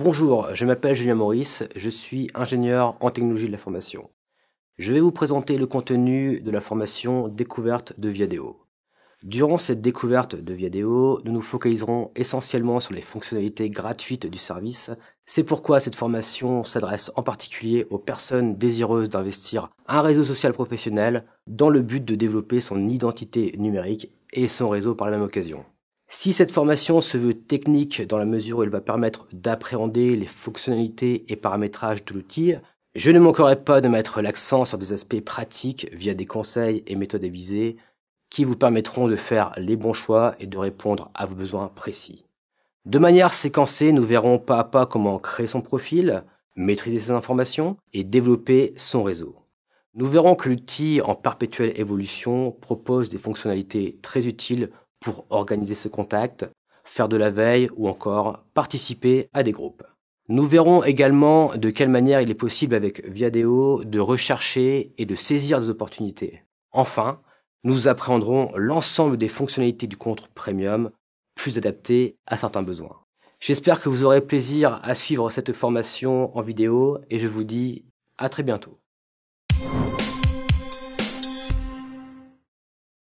Bonjour, je m'appelle Julien Maurice, je suis ingénieur en technologie de la formation. Je vais vous présenter le contenu de la formation découverte de Viadeo. Durant cette découverte de Viadeo, nous nous focaliserons essentiellement sur les fonctionnalités gratuites du service. C'est pourquoi cette formation s'adresse en particulier aux personnes désireuses d'investir un réseau social professionnel dans le but de développer son identité numérique et son réseau par la même occasion. Si cette formation se veut technique dans la mesure où elle va permettre d'appréhender les fonctionnalités et paramétrages de l'outil, je ne manquerai pas de mettre l'accent sur des aspects pratiques via des conseils et méthodes avisées qui vous permettront de faire les bons choix et de répondre à vos besoins précis. De manière séquencée, nous verrons pas à pas comment créer son profil, maîtriser ses informations et développer son réseau. Nous verrons que l'outil en perpétuelle évolution propose des fonctionnalités très utiles pour organiser ce contact, faire de la veille ou encore participer à des groupes. Nous verrons également de quelle manière il est possible avec Viadeo de rechercher et de saisir des opportunités. Enfin, nous appréhendrons l'ensemble des fonctionnalités du compte premium plus adaptées à certains besoins. J'espère que vous aurez plaisir à suivre cette formation en vidéo et je vous dis à très bientôt.